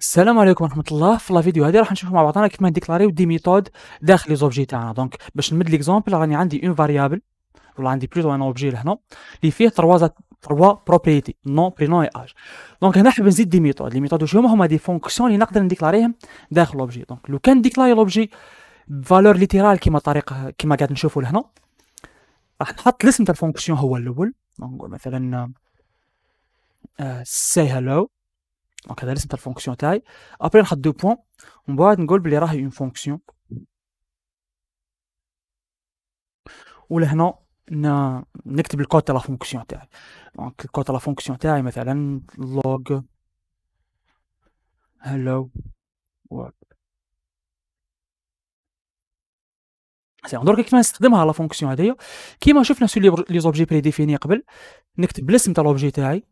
السلام عليكم ورحمه الله في لا فيديو هذه راح نشوف مع بعضنا كيف نديكلاريو دي ميثود داخل لي زوبجي تاعنا دونك باش نمد ليكزومبل راني عندي اون فاريابل ولا عندي بلوتو ان اوبجي لهنا اللي فيه تروا تروا بروبريتي نو برينو اي اج دونك هنا حاب نزيد دي ميثود لي ميثود واش هما هما دي فونكسيون اللي نقدر نديكلاريهم داخل لوبجي دونك لو كان ديكلاري لوبجي فالور ليتيرال كيما الطريقه كيما قاعد نشوفوا لهنا راح نحط الاسم تاع الفونكسيون هو الاول نقول مثلا سي آه، هالو دونك هذا الاسم تاع الفونكسيون تاعي ابري نحط دو بوان ومن بعد نقول بلي راهي اون فونكسيون ولهنا نكتب الكود تاع لا فونكسيون تاعي دونك الكود تاع لا فونكسيون تاعي مثلا لوغ هلو وورد سي درك كيما نستخدمها لا فونكسيون هذيا كيما شفنا سو لي زوبجي بري ديفيني قبل نكتب الاسم تاع لوبجي تاعي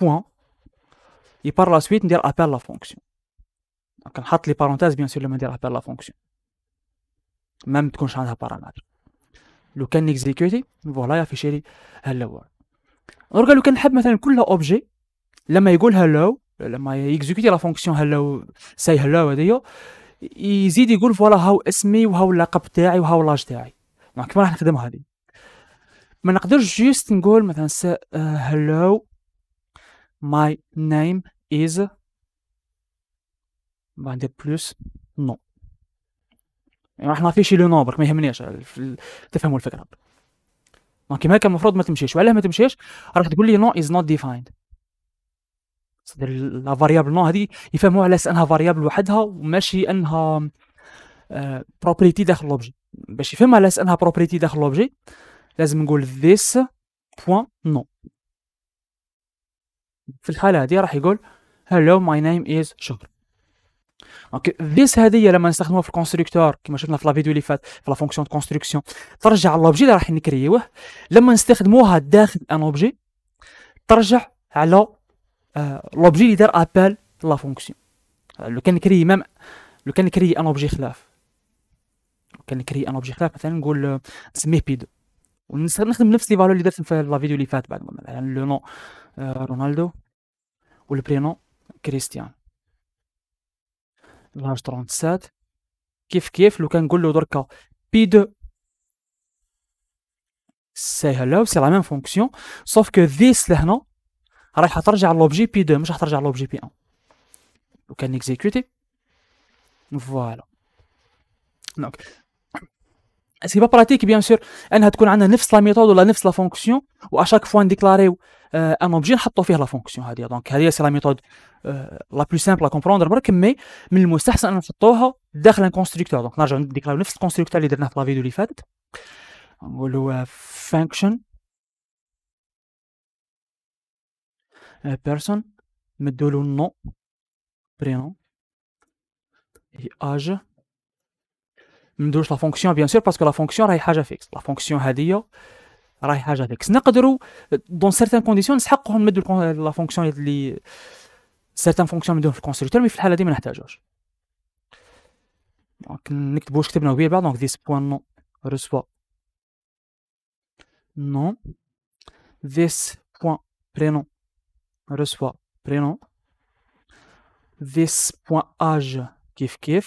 بوان اي بار لا سويت ندير ابل لا فونكسيون دونك نحط لي بارونتاز بيان سور لما ندير ابل لا فونكسيون ميم تكونش عندها بارامتر لو كان نيكزيكوتي فوالا يا لي هالو دونك لو كان نحب مثلا كل اوبجي لما يقول هالو لما يكزيكوتي لا فونكسيون هالو ساي هالو هذيا يزيد يقول فوالا هاو اسمي وهاو اللقب تاعي وهاو لاج تاعي دونك كيما راح نخدم هذه ما نقدرش جيست نقول مثلا هلو My name is بعد بلوس نو يعني راح شي لو نومبر ما يهمنيش تفهموا الفكره دونك كيما هكا المفروض ما تمشيش وعلاه ما تمشيش راح تقول لي نو از نوت ديفايند صدر لا فاريابل نو هذه يفهموها على انها فاريابل وحدها وماشي انها بروبريتي آه، داخل لوبجي باش يفهمها على انها بروبريتي داخل لوبجي لازم نقول ذيس بوان نو في الحاله هذه راح يقول هلو ماي نيم از شكر اوكي ذيس هذه لما نستخدموها في الكونستركتور كما شفنا في لا فيديو اللي فات في لا فونكسيون دو كونستركسيون ترجع لوبجي اللي راح نكريوه لما نستخدموها داخل ان اوبجي ترجع على لوبجي اللي دار ابال لا فونكسيون لو كان نكري مام لو كان نكري ان اوبجي خلاف لو كان نكري ان اوبجي خلاف مثلا نقول آه, نسميه بيدو ونستخدم ونخدم نفس لي فالور اللي درت في لا فيديو اللي فات بعد مثلا لو نو Eh, Ronaldo ou le prénom Christian. L'âge 37. Kif kif, le can gullo dorka. P2. C'est la même fonction. Sauf que this là, راح ترجع l'objet p 2 مش راح ترجع l'objet p 1 وكان اكزيكوتي Voilà. Donc, سي با براتيك بيان سور انها تكون عندنا نفس لا ميثود ولا نفس لا فونكسيون واشاك فوا نديكلاريو ان اوبجي نحطوا فيه لا فونكسيون هذه دونك هذه سي لا ميثود لا بلو سامبل ا كومبروندر برك مي من المستحسن ان نحطوها داخل ان كونستركتور دونك نرجعو نديكلاريو نفس الكونستركتور اللي درناه في لا فيديو اللي فاتت نقولوا آه، فانكشن آه، بيرسون مدوا له نو برينون اي اج la fonction, فونكسيون بيان سور باسكو لا فونكسيون راهي حاجه فيكس لا فونكسيون هذه راهي حاجه فيكس نقدروا دون سيرتان كونديسيون نسحقهم نمدوا لا فونكسيون اللي سيرتان فونكسيون نمدوهم في مي في الحاله دي ما نحتاجوش دونك نكتبوا واش كتبنا بعد دونك بوان نو رسوا نو this point prénom reçoit prénom this point âge kif kif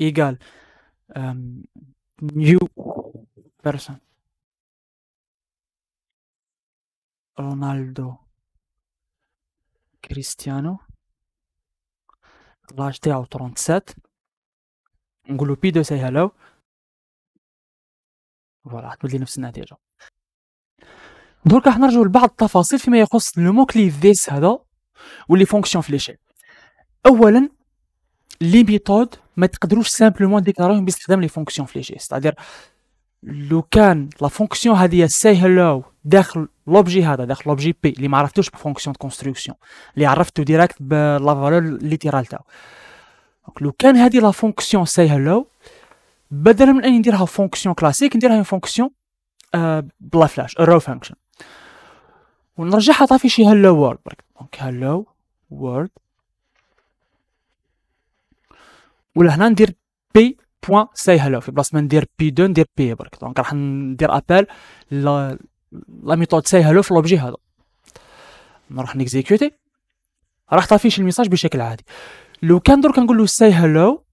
ايجال نيو بيرسون رونالدو كريستيانو لاج تاعو 37 نقولو بي دو سي هالو فوالا راح تولي نفس النتيجه درك راح نرجعو لبعض التفاصيل فيما يخص لو موكلي فيس هذا واللي فونكسيون في ليشيل اولا لي ميثود ما تقدروش سامبلومون ديكلاروهم باستخدام لي فونكسيون في لي جيست تادير لو كان لا فونكسيون هذه سي هلو داخل لوبجي هذا داخل لوبجي بي اللي ما عرفتوش بفونكسيون دو كونستركسيون اللي عرفتو ديريكت بلا فالور ليترال تاعو لو كان هذه لا فونكسيون سي هلو بدل من اني نديرها فونكسيون كلاسيك نديرها فونكسيون آه بلا فلاش رو فانكشن ونرجعها طافي شي هلو وورد برك دونك هلو وورد ولا هنا ندير بي بوان سايهلو في بلاصه ما ندير بي دو ندير بي برك دونك راح ندير ابل لا لا ميثود سايهلو في لوبجي هذا نروح نكزيكوتي راح طافيش الميساج بشكل عادي لو كان درك نقول له سي هلو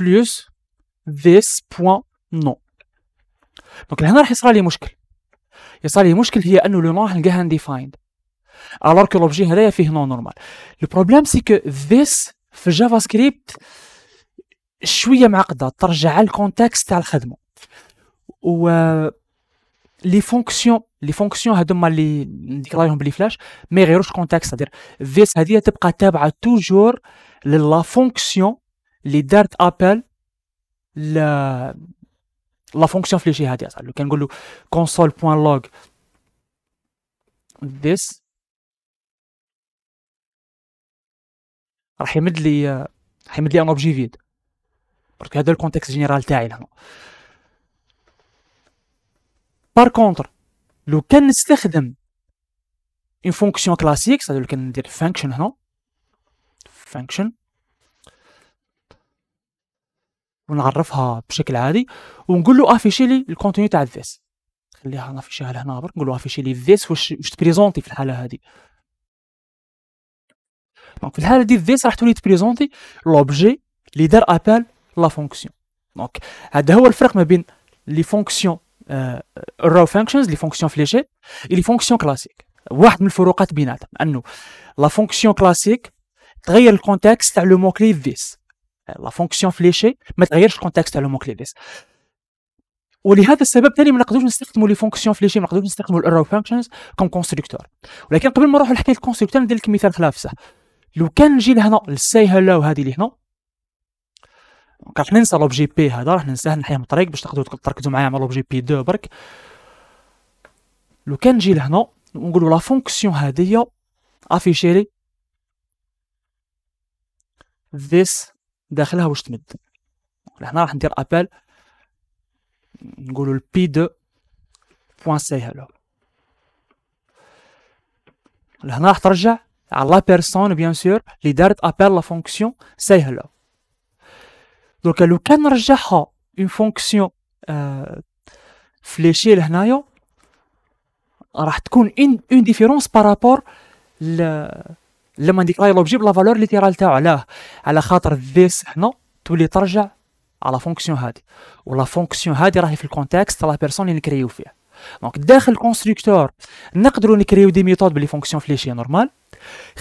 بلس ذيس بوان نو دونك هنا راح يصرى لي مشكل يصرى لي مشكل هي انه لو نروح نلقاها انديفايند alors que l'objet هذايا فيه non نورمال لو problème, c'est que ذيس في جافا سكريبت شويه معقده ترجع الكونتكست تاع الخدمه و لي فونكسيون لي فونكسيون هذوما اللي نديكلايهم بلي فلاش ما يغيروش الكونتكست cest فيس ذيس هذه تبقى تابعه توجور للا فونكسيون اللي دارت ابل ل لا فونكسيون في يعني لي جهه لو كان نقولو console.log this راح يمد لي راح يمد لي ان اوبجي فيد برك هذا الكونتكست جينيرال تاعي لهنا بار كونتر لو كان نستخدم اون فونكسيون كلاسيك سا لو كان ندير فانكشن هنا فانكشن ونعرفها بشكل عادي ونقول له افيشي لي الكونتوني تاع الفيس خليها نافيشيها لهنا برك نقول له افيشي لي ذيس واش واش تبريزونتي في الحاله هذه دونك في الحاله دي ذيس راح تولي تبريزونتي لوبجي اللي دار ابال لا فونكسيون دونك هذا هو الفرق ما بين لي فونكسيون الرو فانكشنز لي فونكسيون فليشي لي فونكسيون كلاسيك واحد من الفروقات بيناتهم انه لا فونكسيون كلاسيك تغير الكونتكست تاع لو موكلي ذيس لا فونكسيون فليشي ما تغيرش الكونتكست تاع لو موكلي ذيس ولهذا السبب ثاني ما نقدروش نستخدموا لي فونكسيون فليشي ما نقدروش نستخدموا الارو فانكشنز كوم كونستركتور ولكن قبل ما نروح لحكايه الكونستركتور ندير لك مثال خلاف صح لو كان نجي لهنا للساي هلا وهذه اللي هنا دونك راح ننسى لوبجي بي هذا راح ننساه نحيه من الطريق باش تقدروا تركزوا معايا مع لوبجي بي دو برك لو كان نجي لهنا ونقولوا لا فونكسيون هذه افيشي لي داخلها واش تمد هنا راح ندير ابل نقولوا البي دو بوان سي هلو لهنا راح ترجع à la personne bien sûr les dards appellent la fonction سهلة دونك لو كان نرجعها اون فونكسيون فليشي لهنايا راح تكون اون اون ديفيرونس بارابور لما نديكلاي لوبجي بلا فالور ليتيرال تاعو علاه على خاطر ذيس هنا تولي ترجع على فونكسيون هادي ولا فونكسيون هادي راهي في الكونتكست لا بيرسون اللي نكريو فيه دونك داخل الكونستركتور نقدروا نكريو دي ميثود بلي فونكسيون فليشي نورمال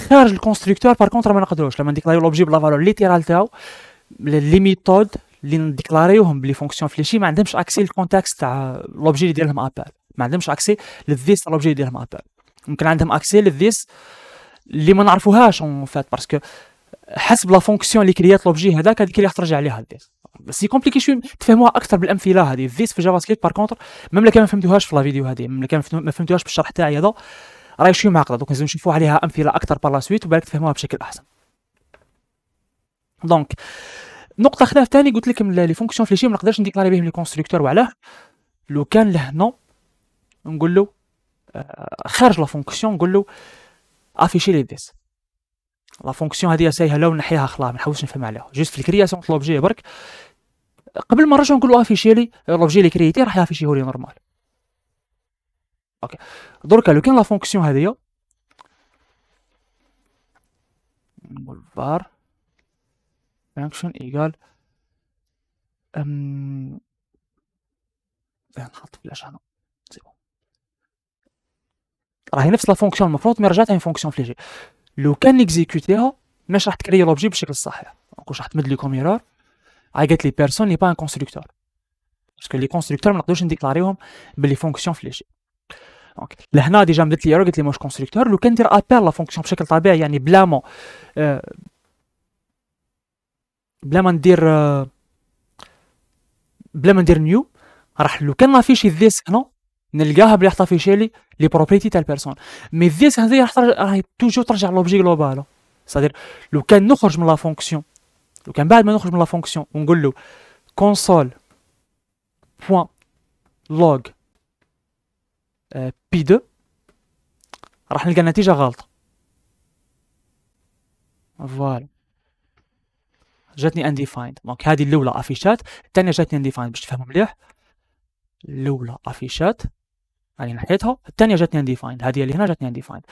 خارج الكونستركتور بار كونتر ما نقدروش لما نديكلاريو لوبجي بلا فالور ليترال تاعو لي ميثود اللي نديكلاريوهم بلي فونكسيون فليشي ما عندهمش اكسي للكونتاكس تاع لوبجي اللي ديرهم ابل ما عندهمش اكسي للذيس تاع لوبجي اللي ديرهم ابل ممكن عندهم اكسي للذيس اللي ما نعرفوهاش اون فات باسكو حسب لا فونكسيون اللي كريات لوبجي هذاك هذيك اللي راح ترجع عليها الذيس سي كومبليكي شوي تفهموها اكثر بالامثله هذه الذيس في جافا سكريبت بار كونتر مملكه ما فهمتوهاش في لا فيديو هذه مملكه ما فهمتوهاش بالشرح تاعي هذا راهي شويه معقده دونك لازم نشوفوا عليها امثله اكثر بار لا سويت وبالك تفهموها بشكل احسن دونك نقطة خلاف ثاني قلت لكم لي فونكسيون فليشي ما نقدرش نديكلاري بهم لي كونستركتور وعلاه لو كان نو نقول له آه، خارج لا فونكسيون نقول له افيشي لي ديس لا فونكسيون هذه لو ونحيها خلاص ما نحاولش نفهم عليها جوست في الكرياسيون تاع لوبجي برك قبل ما نرجعو نقولوا افيشي لي لوبجي لي كرييتي راح يافيشيه لي نورمال اوكي دركا لو كان لا فونكسيون هذه نقول فار فانكشن ايكال ام نحط فلاش هنا سي بون راهي نفس لا فونكسيون المفروض مي رجعت اون فونكسيون فليجي لو كان نيكزيكوتيها مش راح تكري لوبجي بالشكل الصحيح واش راح تمد لي كوم ايرور هاي قالت لي بيرسون لي با ان كونستركتور باسكو لي كونستركتور ما نقدروش نديكلاريوهم بلي فونكسيون فليجي دونك لهنا ديجا بدات لي قالت لي موش كونستركتور لو كان ندير ابل لا فونكسيون بشكل طبيعي يعني بلا ما بلا ما ندير بلا ما ندير نيو راح لو كان لافيشي ذيس هنا نلقاها بلي راح في لي لي بروبريتي تاع البيرسون مي ذيس هذه راح راهي توجور ترجع لوبجي جلوبال سادير لو كان نخرج من لا فونكسيون لو كان بعد ما نخرج من لا فونكسيون ونقول له كونسول بوان لوغ بي 2 راح نلقى النتيجة غلط فوالا جاتني انديفايند دونك هذه الاولى افيشات الثانيه جاتني انديفايند باش تفهموا مليح الاولى افيشات يعني نحيتها الثانيه جاتني انديفايند هذه اللي هنا جاتني انديفايند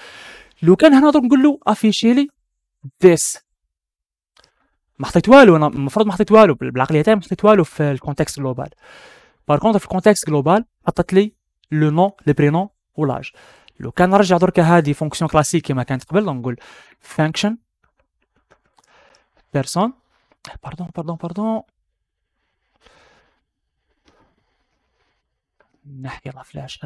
لو كان هنا درك نقول له افيشي لي ذيس ما حطيت والو انا المفروض ما حطيت والو بالعقليه تاعي ما حطيت والو في الكونتكست جلوبال باركونت كونتر في الكونتكست جلوبال حطت لي le nom, le prénom ou l'âge. Le canard, j'adore qu'il y a des fonctions classiques qui très bien. Donc, function, personne. Pardon, pardon, pardon. flèche.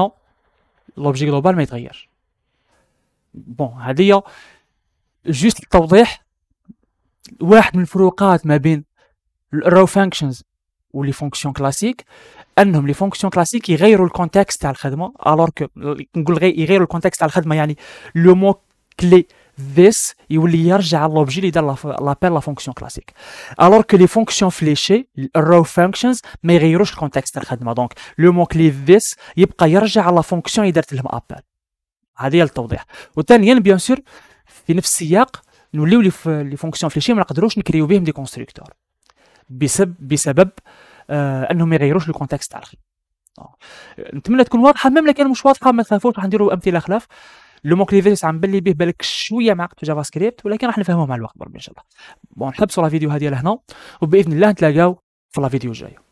nom. L'objet global l'objet global لوبجيك جلوبال ما Bon, c'est juste Juste واحد من الفروقات ما بين الرو فانكشنز ولي فونكسيون كلاسيك انهم لي فونكسيون كلاسيك يغيروا الكونتكست تاع الخدمه الور كو نقول يغيروا الكونتكست تاع الخدمه يعني لو مو كلي ذيس يولي يرجع لوبجي اللي دار لابيل لا فونكسيون كلاسيك الور كو لي فونكسيون فليشي الرو فانكشنز ما يغيروش الكونتكست تاع الخدمه دونك لو مو كلي ذيس يبقى يرجع لا فونكسيون اللي درت لهم ابل هذه هي التوضيح وثانيا بيان سور في نفس السياق نوليو لي فونكسيون في ما نقدروش نكريو بهم دي كونستركتور بسبب بسبب آه انهم ما يغيروش كونتكست تاع الخير نتمنى تكون واضحه ميم لكن مش واضحه ما تخافوش راح نديرو امثله خلاف لو مون كلي عم بلي به بالك شويه معقد في جافا سكريبت ولكن راح نفهمه مع الوقت بربي ان شاء الله بون نحبسوا لا فيديو هذه لهنا وباذن الله نتلاقاو في لا فيديو الجايه